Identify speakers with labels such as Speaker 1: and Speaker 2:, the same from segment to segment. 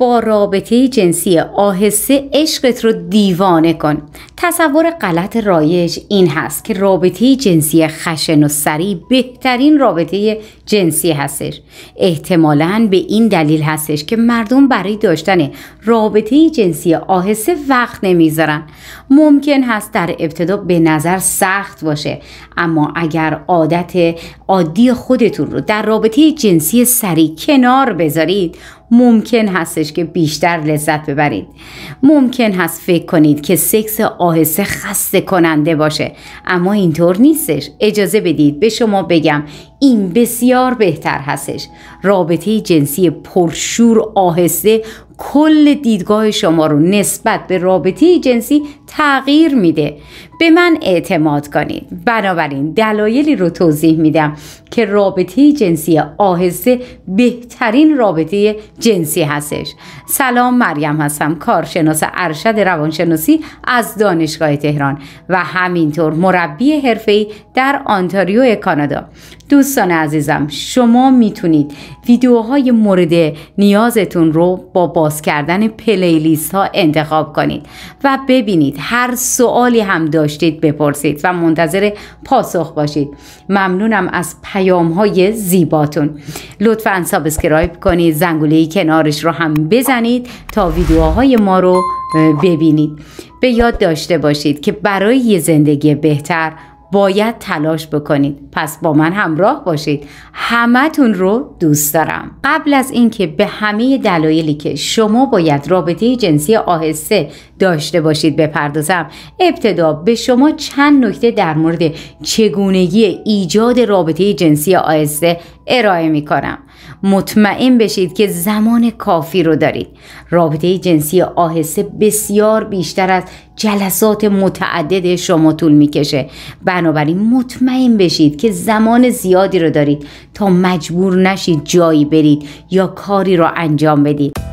Speaker 1: با رابطه جنسی آهسته عشقت رو دیوانه کن تصور غلط رایج این هست که رابطه جنسی خشن و سریع بهترین رابطه جنسی هستش احتمالا به این دلیل هستش که مردم برای داشتن رابطه جنسی آهسته وقت نمیذارن ممکن هست در ابتدا به نظر سخت باشه اما اگر عادت عادی خودتون رو در رابطه جنسی سریع کنار بذارید ممکن هستش که بیشتر لذت ببرید ممکن هست فکر کنید که سکس آهسته خسته کننده باشه اما اینطور نیستش اجازه بدید به شما بگم این بسیار بسیار بهتر هستش رابطه جنسی پرشور آهسته کل دیدگاه شما رو نسبت به رابطه جنسی تغییر میده به من اعتماد کنید بنابراین دلایلی رو توضیح میدم که رابطه جنسی آهسته بهترین رابطه جنسی هستش سلام مریم هستم کارشناس ارشد روانشناسی از دانشگاه تهران و همینطور مربی حرفه‌ای در آنتاریو کانادا دوستان عزیزم شما میتونید ویدیوهای مورد نیازتون رو با, با باز کردن پلیلیست ها انتخاب کنید و ببینید هر سوالی هم داشتید بپرسید و منتظر پاسخ باشید ممنونم از پیام های زیباتون لطفا سابسکرایب کنید زنگوله کنارش رو هم بزنید تا ویدیوهای ما رو ببینید به یاد داشته باشید که برای یه زندگی بهتر باید تلاش بکنید پس با من همراه باشید همتون رو دوست دارم قبل از اینکه به همه دلایلی که شما باید رابطه جنسی آهسته داشته باشید بپردازم ابتدا به شما چند نکته در مورد چگونگی ایجاد رابطه جنسی آهسته ارائه می کنم مطمئن بشید که زمان کافی رو دارید رابطه جنسی آهسته بسیار بیشتر از جلسات متعدد شما طول میکشه بنابراین مطمئن بشید که زمان زیادی رو دارید تا مجبور نشید جایی برید یا کاری را انجام بدید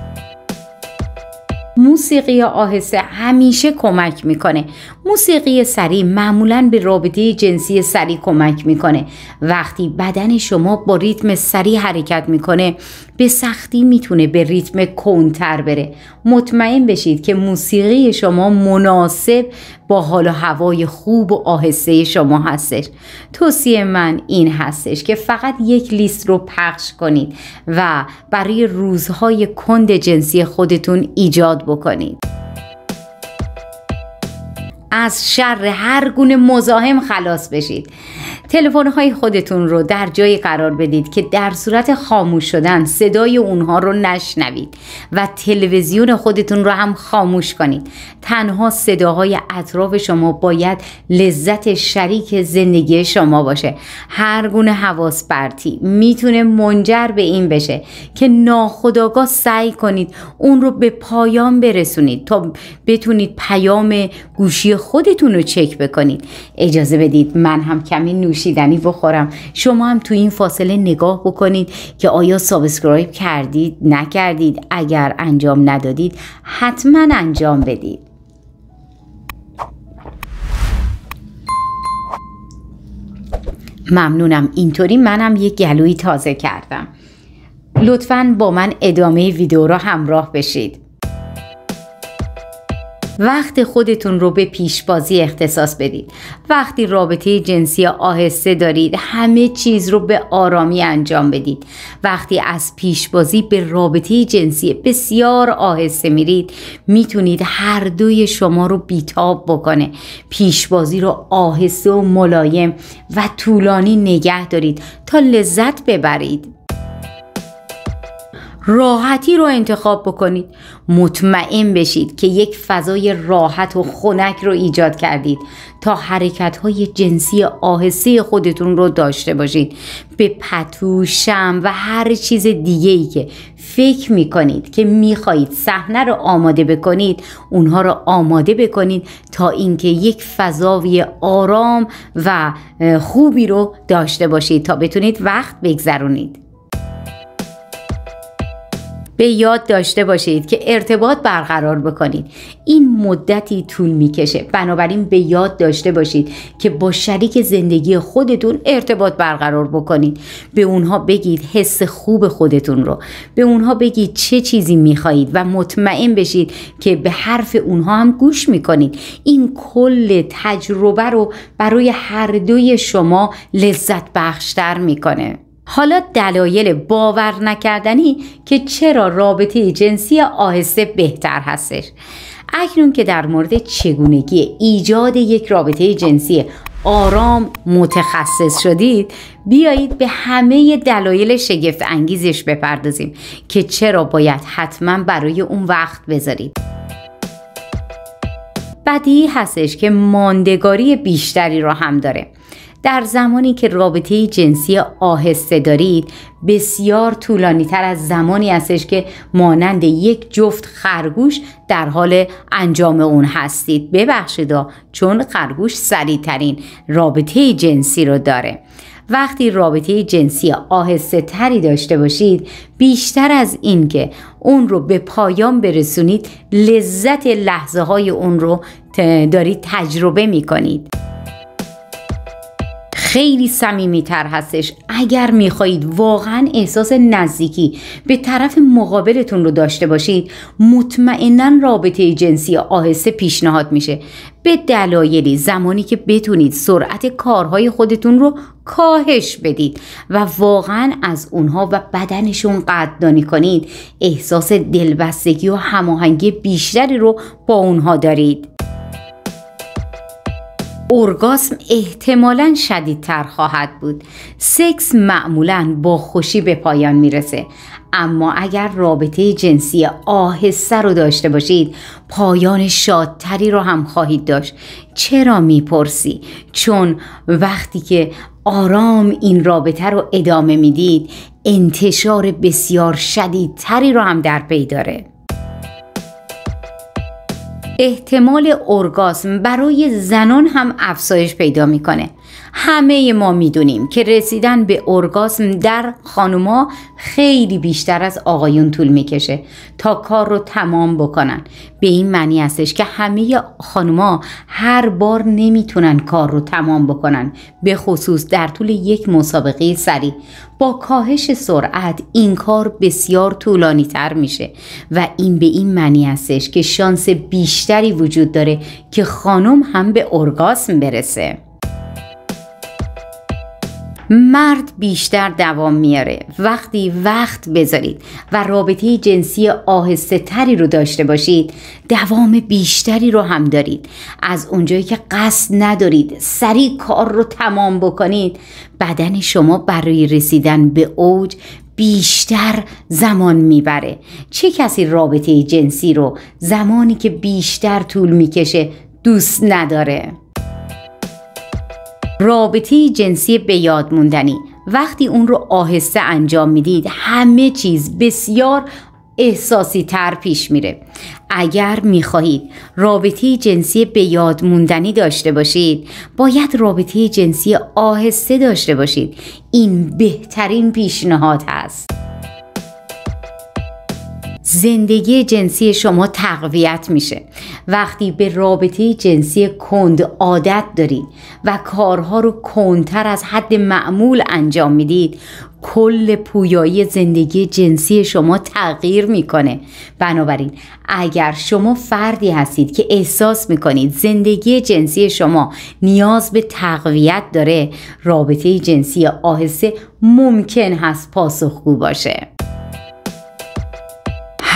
Speaker 1: موسیقی آهسته همیشه کمک میکنه موسیقی سریع معمولا به رابطه جنسی سریع کمک میکنه وقتی بدن شما با ریتم سریع حرکت میکنه به سختی میتونه به ریتم کنتر بره مطمئن بشید که موسیقی شما مناسب با حال و هوای خوب و آهسته شما هستش توصیه من این هستش که فقط یک لیست رو پخش کنید و برای روزهای کند جنسی خودتون ایجاد بکنید. از شر هر گونه مزاحم خلاص بشید تلفن های خودتون رو در جایی قرار بدید که در صورت خاموش شدن صدای اونها رو نشنوید و تلویزیون خودتون رو هم خاموش کنید تنها صداهای اطراف شما باید لذت شریک زندگی شما باشه هر گونه حواس پرتی میتونه منجر به این بشه که ناخداگاه سعی کنید اون رو به پایان برسونید تا بتونید پیام گوشی خودتون رو چک بکنید اجازه بدید من هم کمی نوشیدنی بخورم شما هم تو این فاصله نگاه بکنید که آیا سابسکرایب کردید نکردید اگر انجام ندادید حتما انجام بدید ممنونم اینطوری منم یک گلوی تازه کردم لطفا با من ادامه ویدیو را همراه بشید وقت خودتون رو به پیشبازی اختصاص بدید وقتی رابطه جنسی آهسته دارید همه چیز رو به آرامی انجام بدید وقتی از پیشبازی به رابطه جنسی بسیار آهسته میرید میتونید هر دوی شما رو بیتاب بکنه پیشبازی رو آهسته و ملایم و طولانی نگه دارید تا لذت ببرید راحتی رو انتخاب بکنید مطمئن بشید که یک فضای راحت و خنک رو ایجاد کردید تا حرکت های جنسی آهسته خودتون رو داشته باشید به پتو، شم و هر چیز دیگه ای که فکر می کنید که می خواهید صحنه رو آماده بکنید اونها رو آماده بکنید تا اینکه یک فضای آرام و خوبی رو داشته باشید تا بتونید وقت بگذرونید به یاد داشته باشید که ارتباط برقرار بکنید این مدتی طول میکشه بنابراین به یاد داشته باشید که با شریک زندگی خودتون ارتباط برقرار بکنید به اونها بگید حس خوب خودتون رو به اونها بگید چه چیزی میخواهید و مطمئن بشید که به حرف اونها هم گوش میکنید این کل تجربه رو برای هر دوی شما لذت بخشتر میکنه حالا دلایل باور نکردنی که چرا رابطه جنسی آهسته بهتر هستش اکنون که در مورد چگونگی ایجاد یک رابطه جنسی آرام متخصص شدید بیایید به همه دلایل شگفت انگیزش بپردازیم که چرا باید حتما برای اون وقت بذارید بدیهی هستش که ماندگاری بیشتری را هم داره در زمانی که رابطه جنسی آهسته دارید بسیار طولانی تر از زمانی هستش که مانند یک جفت خرگوش در حال انجام اون هستید ببخشید چون خرگوش سریعترین رابطه جنسی رو داره وقتی رابطه جنسی آهسته تری داشته باشید بیشتر از اینکه اون رو به پایان برسونید لذت لحظه های اون رو دارید تجربه می کنید خیلی صمیمیتر هستش اگر میخواهید واقعا احساس نزدیکی به طرف مقابلتون رو داشته باشید مطمئنا رابطه جنسی آهسته پیشنهاد میشه به دلایلی زمانی که بتونید سرعت کارهای خودتون رو کاهش بدید و واقعا از اونها و بدنشون قدردانی کنید احساس دلبستگی و هماهنگی بیشتری رو با اونها دارید اورگاسم احتمالا شدیدتر خواهد بود سکس معمولا با خوشی به پایان میرسه اما اگر رابطه جنسی آهسته رو داشته باشید پایان شادتری رو هم خواهید داشت چرا میپرسی چون وقتی که آرام این رابطه رو ادامه میدید انتشار بسیار شدیدتری رو هم در پی داره احتمال ارگاسم برای زنان هم افزایش پیدا میکنه همه ما میدونیم که رسیدن به ارگاسم در خانوما خیلی بیشتر از آقایون طول میکشه تا کار رو تمام بکنن به این معنی هستش که همه خانوما هر بار نمیتونن کار رو تمام بکنن به خصوص در طول یک مسابقه سریع با کاهش سرعت این کار بسیار طولانی تر میشه و این به این معنی هستش که شانس بیشتری وجود داره که خانم هم به ارگاسم برسه مرد بیشتر دوام میاره وقتی وقت بذارید و رابطه جنسی آهسته تری رو داشته باشید دوام بیشتری رو هم دارید از اونجایی که قصد ندارید سریع کار رو تمام بکنید بدن شما برای رسیدن به اوج بیشتر زمان میبره چه کسی رابطه جنسی رو زمانی که بیشتر طول میکشه دوست نداره رابطه جنسی به یاد موندنی وقتی اون رو آهسته انجام میدید همه چیز بسیار احساسی تر پیش میره اگر میخواهید رابطه جنسی به یاد موندنی داشته باشید باید رابطه جنسی آهسته داشته باشید این بهترین پیشنهاد هست زندگی جنسی شما تقویت میشه وقتی به رابطه جنسی کند عادت دارید و کارها رو کندتر از حد معمول انجام میدید کل پویایی زندگی جنسی شما تغییر میکنه بنابراین اگر شما فردی هستید که احساس میکنید زندگی جنسی شما نیاز به تقویت داره رابطه جنسی آهسته ممکن هست پاسخگو باشه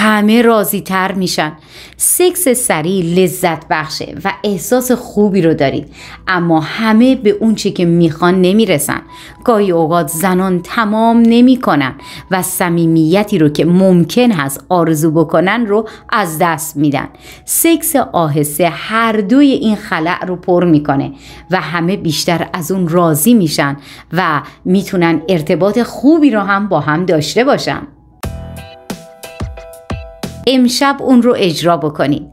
Speaker 1: همه راضی تر میشن سکس سریع لذت بخشه و احساس خوبی رو دارید اما همه به اون چی که میخوان نمیرسن گاهی اوقات زنان تمام نمیکنن و صمیمیتی رو که ممکن هست آرزو بکنن رو از دست میدن سکس آهسته هر دوی این خلع رو پر میکنه و همه بیشتر از اون راضی میشن و میتونن ارتباط خوبی رو هم با هم داشته باشن امشب اون رو اجرا بکنید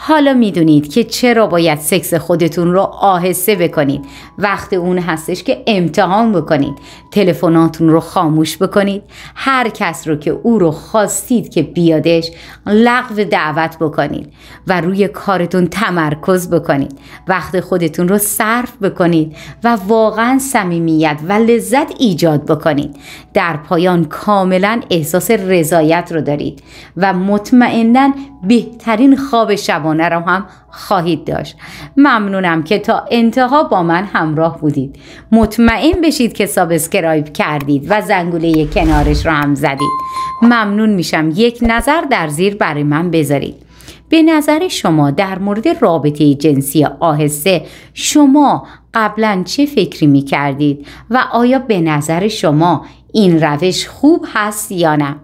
Speaker 1: حالا میدونید که چرا باید سکس خودتون رو آهسته بکنید وقت اون هستش که امتحان بکنید تلفناتون رو خاموش بکنید هر کس رو که او رو خواستید که بیادش لغو دعوت بکنید و روی کارتون تمرکز بکنید وقت خودتون رو صرف بکنید و واقعا صمیمیت و لذت ایجاد بکنید در پایان کاملا احساس رضایت رو دارید و مطمئنا بهترین خواب شما شبانه هم خواهید داشت ممنونم که تا انتها با من همراه بودید مطمئن بشید که سابسکرایب کردید و زنگوله کنارش را هم زدید ممنون میشم یک نظر در زیر برای من بذارید به نظر شما در مورد رابطه جنسی آهسته شما قبلا چه فکری می کردید و آیا به نظر شما این روش خوب هست یا نه؟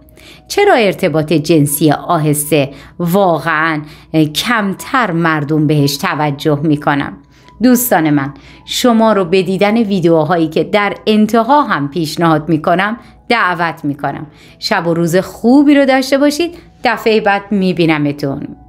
Speaker 1: چرا ارتباط جنسی آهسته واقعا کمتر مردم بهش توجه میکنن دوستان من شما رو به دیدن ویدیوهایی که در انتها هم پیشنهاد میکنم دعوت میکنم شب و روز خوبی رو داشته باشید دفعه بعد میبینمتون